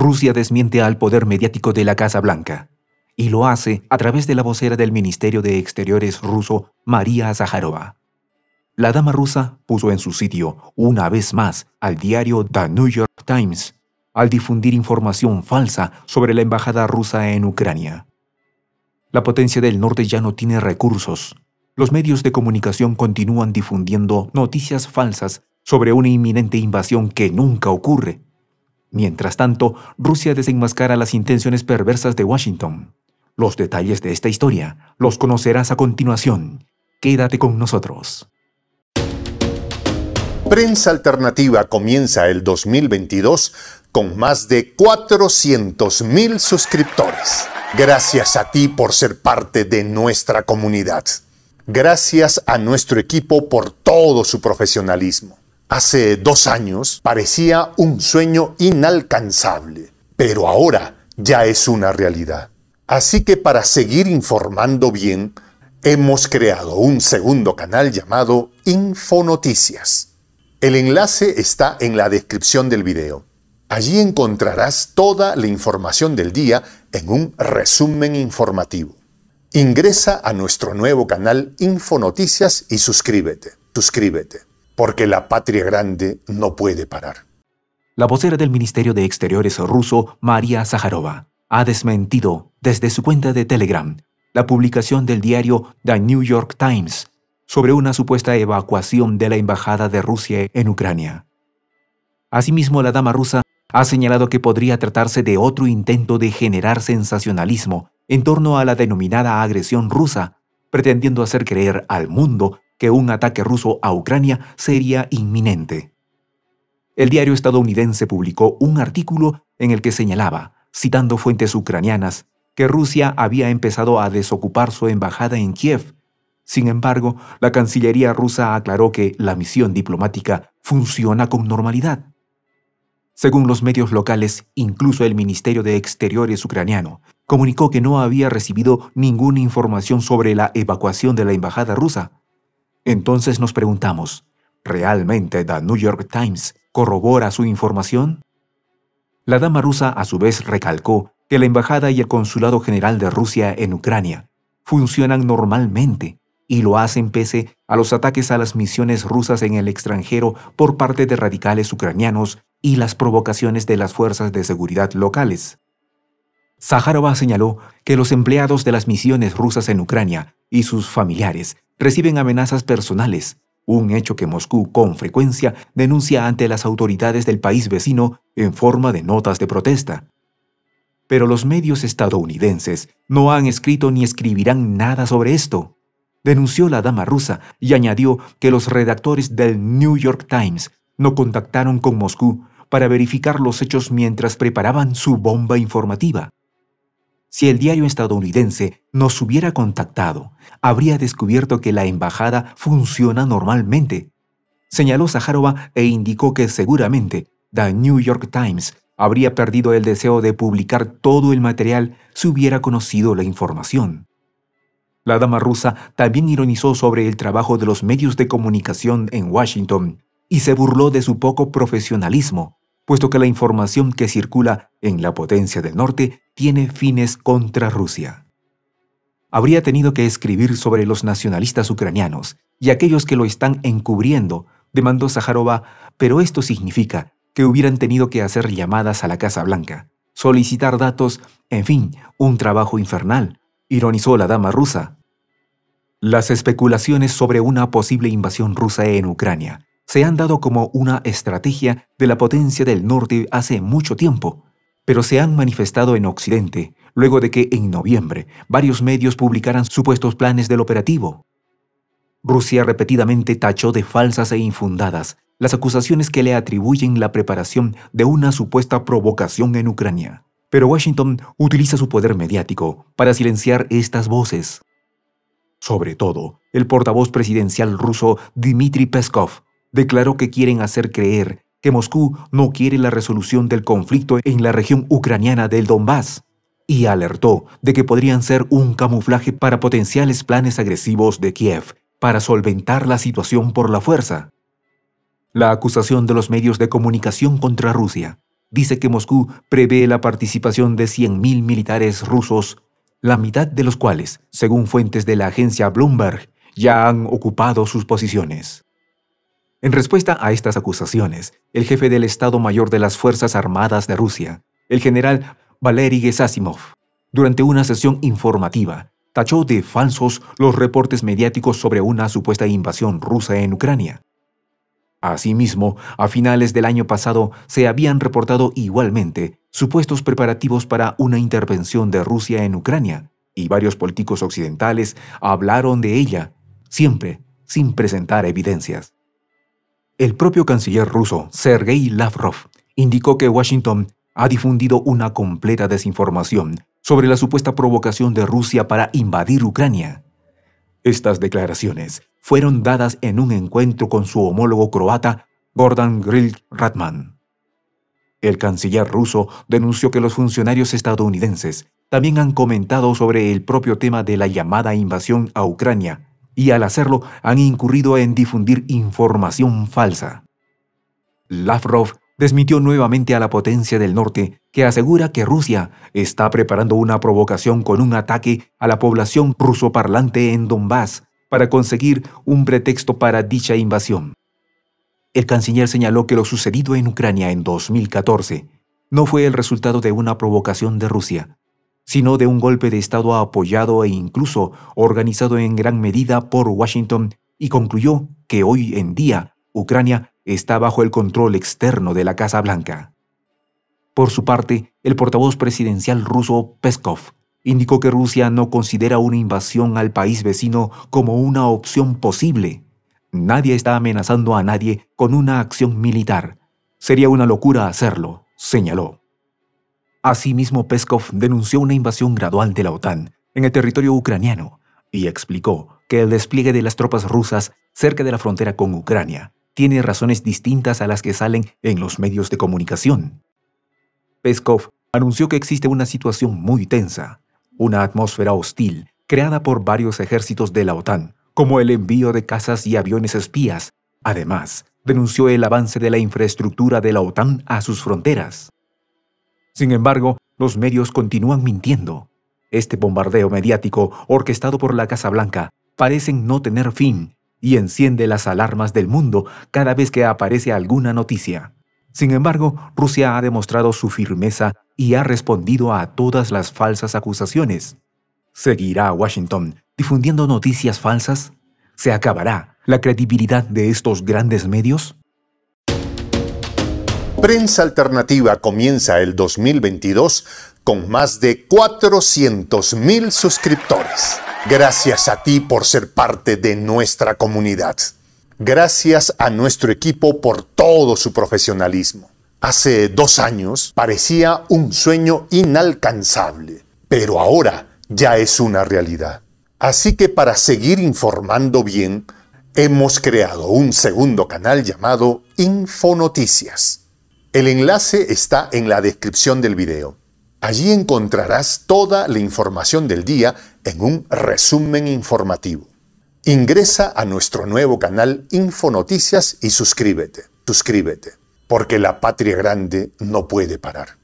Rusia desmiente al poder mediático de la Casa Blanca, y lo hace a través de la vocera del Ministerio de Exteriores ruso, María Zaharova. La dama rusa puso en su sitio, una vez más, al diario The New York Times, al difundir información falsa sobre la embajada rusa en Ucrania. La potencia del norte ya no tiene recursos. Los medios de comunicación continúan difundiendo noticias falsas sobre una inminente invasión que nunca ocurre Mientras tanto, Rusia desenmascara las intenciones perversas de Washington. Los detalles de esta historia los conocerás a continuación. Quédate con nosotros. Prensa Alternativa comienza el 2022 con más de 400.000 suscriptores. Gracias a ti por ser parte de nuestra comunidad. Gracias a nuestro equipo por todo su profesionalismo. Hace dos años parecía un sueño inalcanzable, pero ahora ya es una realidad. Así que para seguir informando bien, hemos creado un segundo canal llamado Infonoticias. El enlace está en la descripción del video. Allí encontrarás toda la información del día en un resumen informativo. Ingresa a nuestro nuevo canal Infonoticias y suscríbete. Suscríbete porque la patria grande no puede parar. La vocera del Ministerio de Exteriores ruso, María Zaharova, ha desmentido desde su cuenta de Telegram la publicación del diario The New York Times sobre una supuesta evacuación de la Embajada de Rusia en Ucrania. Asimismo, la dama rusa ha señalado que podría tratarse de otro intento de generar sensacionalismo en torno a la denominada agresión rusa, pretendiendo hacer creer al mundo que un ataque ruso a Ucrania sería inminente. El diario estadounidense publicó un artículo en el que señalaba, citando fuentes ucranianas, que Rusia había empezado a desocupar su embajada en Kiev. Sin embargo, la Cancillería rusa aclaró que la misión diplomática funciona con normalidad. Según los medios locales, incluso el Ministerio de Exteriores ucraniano comunicó que no había recibido ninguna información sobre la evacuación de la embajada rusa. Entonces nos preguntamos, ¿realmente The New York Times corrobora su información? La dama rusa a su vez recalcó que la embajada y el consulado general de Rusia en Ucrania funcionan normalmente y lo hacen pese a los ataques a las misiones rusas en el extranjero por parte de radicales ucranianos y las provocaciones de las fuerzas de seguridad locales. Zaharova señaló que los empleados de las misiones rusas en Ucrania y sus familiares reciben amenazas personales, un hecho que Moscú con frecuencia denuncia ante las autoridades del país vecino en forma de notas de protesta. Pero los medios estadounidenses no han escrito ni escribirán nada sobre esto, denunció la dama rusa y añadió que los redactores del New York Times no contactaron con Moscú para verificar los hechos mientras preparaban su bomba informativa. Si el diario estadounidense nos hubiera contactado, habría descubierto que la embajada funciona normalmente, señaló Saharova e indicó que seguramente The New York Times habría perdido el deseo de publicar todo el material si hubiera conocido la información. La dama rusa también ironizó sobre el trabajo de los medios de comunicación en Washington y se burló de su poco profesionalismo, puesto que la información que circula en la potencia del norte tiene fines contra Rusia. Habría tenido que escribir sobre los nacionalistas ucranianos y aquellos que lo están encubriendo, demandó Sajarova, pero esto significa que hubieran tenido que hacer llamadas a la Casa Blanca, solicitar datos, en fin, un trabajo infernal, ironizó la dama rusa. Las especulaciones sobre una posible invasión rusa en Ucrania se han dado como una estrategia de la potencia del norte hace mucho tiempo, pero se han manifestado en Occidente, luego de que en noviembre varios medios publicaran supuestos planes del operativo. Rusia repetidamente tachó de falsas e infundadas las acusaciones que le atribuyen la preparación de una supuesta provocación en Ucrania. Pero Washington utiliza su poder mediático para silenciar estas voces. Sobre todo, el portavoz presidencial ruso Dmitry Peskov declaró que quieren hacer creer que Moscú no quiere la resolución del conflicto en la región ucraniana del Donbass y alertó de que podrían ser un camuflaje para potenciales planes agresivos de Kiev para solventar la situación por la fuerza. La acusación de los medios de comunicación contra Rusia dice que Moscú prevé la participación de 100.000 militares rusos, la mitad de los cuales, según fuentes de la agencia Bloomberg, ya han ocupado sus posiciones. En respuesta a estas acusaciones, el jefe del Estado Mayor de las Fuerzas Armadas de Rusia, el general Valery Gerasimov, durante una sesión informativa, tachó de falsos los reportes mediáticos sobre una supuesta invasión rusa en Ucrania. Asimismo, a finales del año pasado se habían reportado igualmente supuestos preparativos para una intervención de Rusia en Ucrania, y varios políticos occidentales hablaron de ella, siempre sin presentar evidencias. El propio canciller ruso, Sergei Lavrov, indicó que Washington ha difundido una completa desinformación sobre la supuesta provocación de Rusia para invadir Ucrania. Estas declaraciones fueron dadas en un encuentro con su homólogo croata, Gordon Grill Ratman. El canciller ruso denunció que los funcionarios estadounidenses también han comentado sobre el propio tema de la llamada invasión a Ucrania y al hacerlo han incurrido en difundir información falsa. Lavrov desmitió nuevamente a la potencia del norte, que asegura que Rusia está preparando una provocación con un ataque a la población rusoparlante en Donbass para conseguir un pretexto para dicha invasión. El canciller señaló que lo sucedido en Ucrania en 2014 no fue el resultado de una provocación de Rusia, sino de un golpe de Estado apoyado e incluso organizado en gran medida por Washington, y concluyó que hoy en día Ucrania está bajo el control externo de la Casa Blanca. Por su parte, el portavoz presidencial ruso Peskov indicó que Rusia no considera una invasión al país vecino como una opción posible. Nadie está amenazando a nadie con una acción militar. Sería una locura hacerlo, señaló. Asimismo, Peskov denunció una invasión gradual de la OTAN en el territorio ucraniano y explicó que el despliegue de las tropas rusas cerca de la frontera con Ucrania tiene razones distintas a las que salen en los medios de comunicación. Peskov anunció que existe una situación muy tensa, una atmósfera hostil creada por varios ejércitos de la OTAN, como el envío de cazas y aviones espías. Además, denunció el avance de la infraestructura de la OTAN a sus fronteras. Sin embargo, los medios continúan mintiendo. Este bombardeo mediático, orquestado por la Casa Blanca, parece no tener fin y enciende las alarmas del mundo cada vez que aparece alguna noticia. Sin embargo, Rusia ha demostrado su firmeza y ha respondido a todas las falsas acusaciones. ¿Seguirá Washington difundiendo noticias falsas? ¿Se acabará la credibilidad de estos grandes medios? Prensa Alternativa comienza el 2022 con más de 400.000 suscriptores. Gracias a ti por ser parte de nuestra comunidad. Gracias a nuestro equipo por todo su profesionalismo. Hace dos años parecía un sueño inalcanzable, pero ahora ya es una realidad. Así que para seguir informando bien, hemos creado un segundo canal llamado Infonoticias el enlace está en la descripción del video. Allí encontrarás toda la información del día en un resumen informativo. Ingresa a nuestro nuevo canal Infonoticias y suscríbete, suscríbete, porque la patria grande no puede parar.